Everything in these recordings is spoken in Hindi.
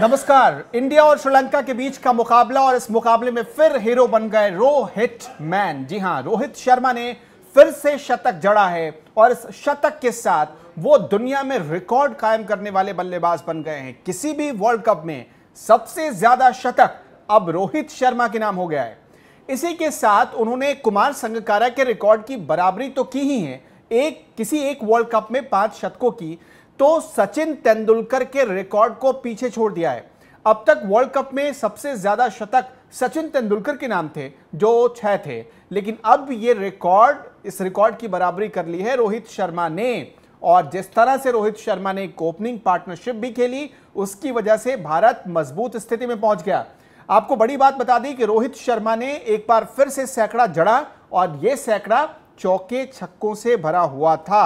नमस्कार इंडिया और श्रीलंका के बीच का मुकाबला और इस मुकाबले में फिर हीरो बन गए रोहित मैन जी हां रोहित शर्मा ने फिर से शतक जड़ा है और इस शतक के साथ वो दुनिया में रिकॉर्ड कायम करने वाले बल्लेबाज बन गए हैं किसी भी वर्ल्ड कप में सबसे ज्यादा शतक अब रोहित शर्मा के नाम हो गया है इसी के साथ उन्होंने कुमार संगकारा के रिकॉर्ड की बराबरी तो की ही है एक किसी एक वर्ल्ड कप में पांच शतकों की तो सचिन तेंदुलकर के रिकॉर्ड को पीछे छोड़ दिया है अब तक वर्ल्ड कप में सबसे ज्यादा शतक सचिन तेंदुलकर के नाम थे जो छह थे लेकिन अब ये रिकॉर्ड इस रिकॉर्ड की बराबरी कर ली है रोहित शर्मा ने और जिस तरह से रोहित शर्मा ने एक ओपनिंग पार्टनरशिप भी खेली उसकी वजह से भारत मजबूत स्थिति में पहुंच गया आपको बड़ी बात बता दी कि रोहित शर्मा ने एक बार फिर से सैकड़ा जड़ा और यह सैकड़ा चौके छक्कों से भरा हुआ था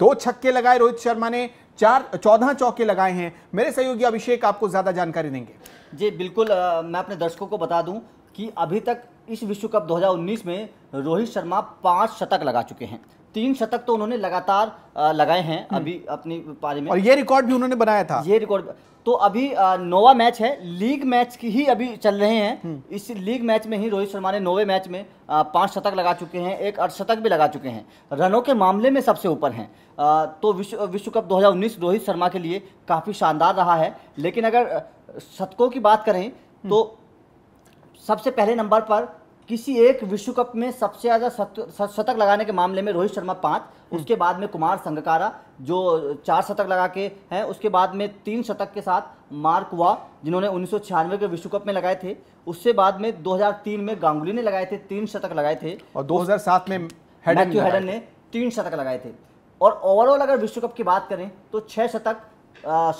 दो छक्के लगाए रोहित शर्मा ने चार चौदह चौके लगाए हैं मेरे सहयोगी अभिषेक आपको ज़्यादा जानकारी देंगे जी बिल्कुल आ, मैं अपने दर्शकों को बता दूं कि अभी तक इस विश्व कप 2019 में रोहित शर्मा पांच शतक लगा चुके हैं तीन शतक तो उन्होंने लगातार लगाए हैं हम्म। अभी अपनी पारी में और ये रिकॉर्ड भी उन्होंने बनाया था ये रिकॉर्ड तो अभी नोवा मैच है लीग मैच की ही अभी चल रहे हैं हम्म। इस लीग मैच में ही रोहित शर्मा ने नोवे मैच में पांच शतक लगा चुके हैं एक अर्धशतक भी लगा चुके हैं रनों के मामले में सबसे ऊपर हैं तो विश्व विश्व कप 2019 रोहित शर्मा के लिए काफ़ी शानदार रहा है लेकिन अगर शतकों की बात करें हम्म। तो सबसे पहले नंबर पर किसी एक विश्व कप में सबसे ज़्यादा शतक लगाने के मामले में रोहित शर्मा पांच हम्म। उसके बाद में कुमार संगकारा जो चार शतक लगा के हैं उसके बाद में तीन शतक के साथ मार्क हुआ जिन्होंने उन्नीस के विश्व कप में लगाए थे उससे बाद में 2003 में गांगुली ने लगाए थे तीन शतक लगाए थे और 2007 में मैथ्यू हेडन ने तीन शतक लगाए थे और ओवरऑल अगर विश्व कप की बात करें तो छः शतक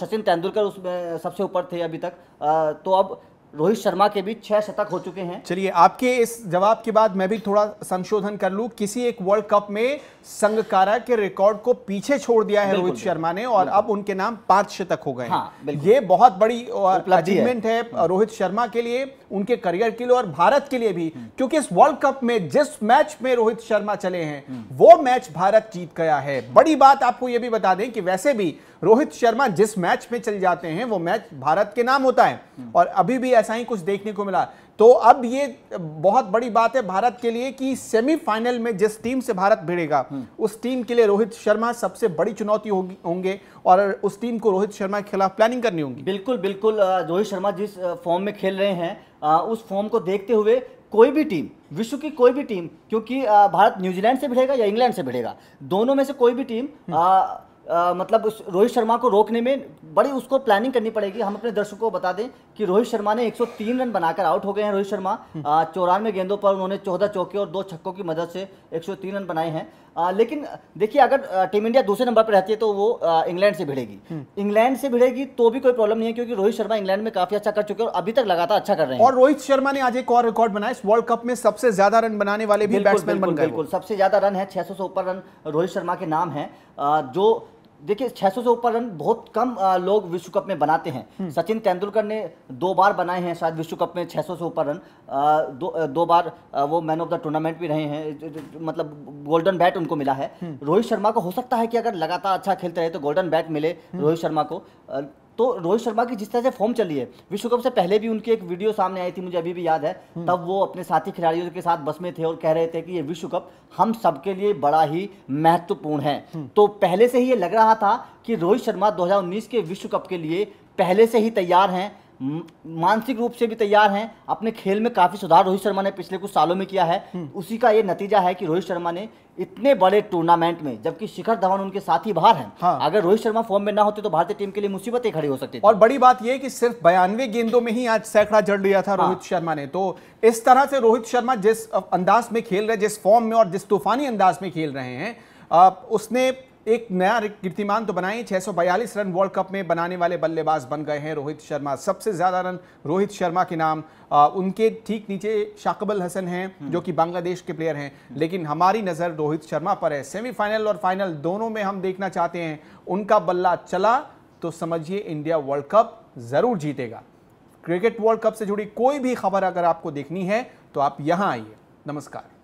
सचिन तेंदुलकर उसमें सबसे ऊपर थे अभी तक आ, तो अब रोहित शर्मा के भी छह शतक हो चुके हैं चलिए आपके इस जवाब के बाद मैं भी थोड़ा संशोधन कर लूं किसी एक वर्ल्ड कप में संगकारा के रिकॉर्ड को पीछे छोड़ दिया है रोहित शर्मा ने और अब उनके नाम पांच शतक हो गए हाँ, ये बहुत बड़ी अचीवमेंट है, है हाँ। रोहित शर्मा के लिए उनके करियर के लिए और भारत के लिए भी क्योंकि इस वर्ल्ड कप में जिस मैच में रोहित शर्मा चले हैं हम्म। वो मैच भारत जीत गया है बड़ी बात आपको यह भी बता दें कि वैसे भी रोहित शर्मा जिस मैच में चल जाते हैं वो मैच भारत के नाम होता है हम्म। और अभी भी ऐसा ही कुछ देखने को मिला तो अब ये बहुत बड़ी बात है भारत के लिए कि सेमीफाइनल में जिस टीम से भारत भिड़ेगा हम्म। उस टीम के लिए रोहित शर्मा सबसे बड़ी चुनौती होगी होंगे और उस टीम को रोहित शर्मा के खिलाफ प्लानिंग करनी होगी बिल्कुल बिल्कुल रोहित शर्मा जिस फॉर्म में खेल रहे हैं उस फॉर्म को देखते हुए कोई भी टीम विश्व की कोई भी टीम क्योंकि भारत न्यूजीलैंड से भिड़ेगा या इंग्लैंड से भिड़ेगा दोनों में से कोई भी टीम आ, मतलब उस रोहित शर्मा को रोकने में बड़ी उसको प्लानिंग करनी पड़ेगी हम अपने दर्शकों को बता दें कि रोहित शर्मा ने 103 रन बनाकर आउट हो गए हैं रोहित शर्मा हम्म। चौरानवे गेंदों पर उन्होंने चौदह चौके और दो छक्कों की मदद से 103 रन बनाए हैं आ, लेकिन देखिए अगर टीम इंडिया दूसरे नंबर पर रहती है तो वो इंग्लैंड से भिड़ेगी हम्म। इंग्लैंड से भिड़ेगी तो भी कोई प्रॉब्लम नहीं है क्योंकि रोहित शर्मा इंग्लैंड में काफी अच्छा कर चुके हैं और अभी तक लगातार अच्छा कर रहे हैं और रोहित शर्मा ने आज एक और रिकॉर्ड बनाया इस वर्ल्ड कप में सबसे ज्यादा रन बनाने वाले भी बैट्समैन बन गए बिल्कुल सबसे ज्यादा रन है छह से ऊपर रन रोहित शर्मा के नाम है जो देखिए 600 से ऊपर रन बहुत कम लोग विश्व कप में बनाते हैं हम्म। सचिन तेंदुलकर ने दो बार बनाए हैं शायद विश्व कप में 600 से ऊपर रन दो दो बार वो मैन ऑफ द टूर्नामेंट भी रहे हैं मतलब गोल्डन बैट उनको मिला है हम्म। रोहित शर्मा को हो सकता है कि अगर लगातार अच्छा खेलते रहे तो गोल्डन बैट मिले हम्म। रोहित शर्मा को तो रोहित शर्मा की जिस तरह से फॉर्म चली है विश्व कप से पहले भी उनकी एक वीडियो सामने आई थी मुझे अभी भी याद है हम्म। तब वो अपने साथी खिलाड़ियों के साथ बस में थे और कह रहे थे कि ये विश्व कप हम सबके लिए बड़ा ही महत्वपूर्ण है हम्म। तो पहले से ही ये लग रहा था कि रोहित शर्मा 2019 के विश्व कप के लिए पहले से ही तैयार हैं मानसिक रूप से भी तैयार हैं अपने खेल में काफ़ी सुधार रोहित शर्मा ने पिछले कुछ सालों में किया है हम्म। उसी का ये नतीजा है कि रोहित शर्मा ने इतने बड़े टूर्नामेंट में जबकि शिखर धवन उनके साथ ही बाहर हैं हाँ। अगर रोहित शर्मा फॉर्म में ना होते तो भारतीय टीम के लिए मुसीबतें खड़ी हो सकती और बड़ी बात यह कि सिर्फ बयानवे गेंदों में ही आज सैकड़ा जड़ लिया था हाँ। रोहित शर्मा ने तो इस तरह से रोहित शर्मा जिस अंदाज में खेल रहे जिस फॉर्म में और जिस तूफानी अंदाज में खेल रहे हैं उसने एक नया कीर्तिमान तो बनाए बयालीस रन वर्ल्ड कप में बनाने वाले बल्लेबाज बन गए हैं रोहित शर्मा सबसे ज़्यादा रन रोहित शर्मा के नाम आ, उनके ठीक नीचे शाकबल हसन हैं हम्म। जो कि बांग्लादेश के प्लेयर हैं लेकिन हमारी नज़र रोहित शर्मा पर है सेमीफाइनल और फाइनल दोनों में हम देखना चाहते हैं उनका बल्ला चला तो समझिए इंडिया वर्ल्ड कप ज़रूर जीतेगा क्रिकेट वर्ल्ड कप से जुड़ी कोई भी खबर अगर आपको देखनी है तो आप यहां आइए नमस्कार